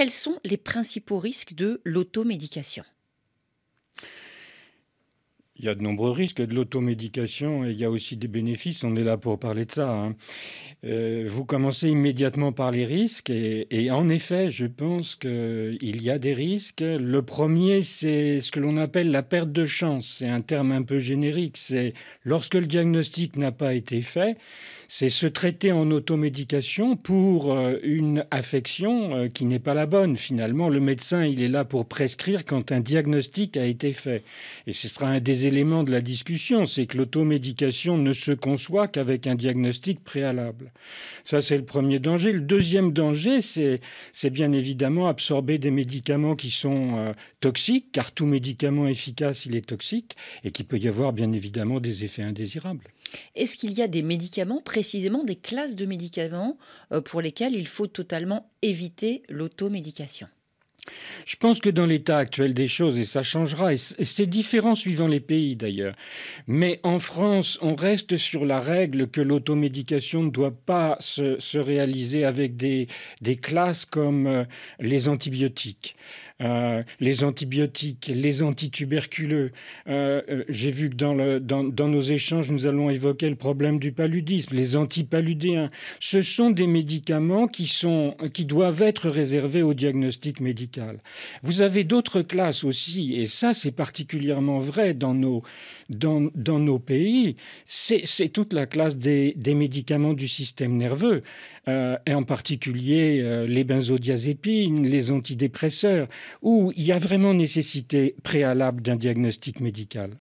quels sont les principaux risques de l'automédication il y a de nombreux risques, de l'automédication et il y a aussi des bénéfices. On est là pour parler de ça. Hein. Euh, vous commencez immédiatement par les risques et, en effet, je pense qu'il y a des risques. Le premier, c'est ce que l'on appelle la perte de chance. C'est un terme un peu générique. C'est lorsque le diagnostic n'a pas été fait, c'est se traiter en automédication pour euh, une affection euh, qui n'est pas la bonne. Finalement, le médecin, il est là pour prescrire quand un diagnostic a été fait. Et ce sera un désir L'élément de la discussion, c'est que l'automédication ne se conçoit qu'avec un diagnostic préalable. Ça, c'est le premier danger. Le deuxième danger, c'est, bien évidemment absorber des médicaments qui sont euh, toxiques, car tout médicament efficace, il est toxique, et qu'il peut y avoir bien évidemment des effets indésirables. Est-ce qu'il y a des médicaments, précisément des classes de médicaments, euh, pour lesquels il faut totalement éviter l'automédication je pense que dans l'état actuel des choses, et ça changera, et c'est différent suivant les pays d'ailleurs, mais en France, on reste sur la règle que l'automédication ne doit pas se, réaliser avec des classes comme euh, les antibiotiques. Euh, les antibiotiques, les antituberculeux. Euh, euh, j'ai vu que dans, nos échanges, nous allons évoquer le problème du paludisme, les antipaludéens. Ce sont des médicaments qui, doivent être réservés au diagnostic médical. Vous avez d'autres classes aussi, et ça c'est particulièrement vrai dans nos, pays, c'est toute la classe des, médicaments du système nerveux, et en particulier les benzodiazépines, les antidépresseurs où il y a vraiment nécessité préalable d'un diagnostic médical.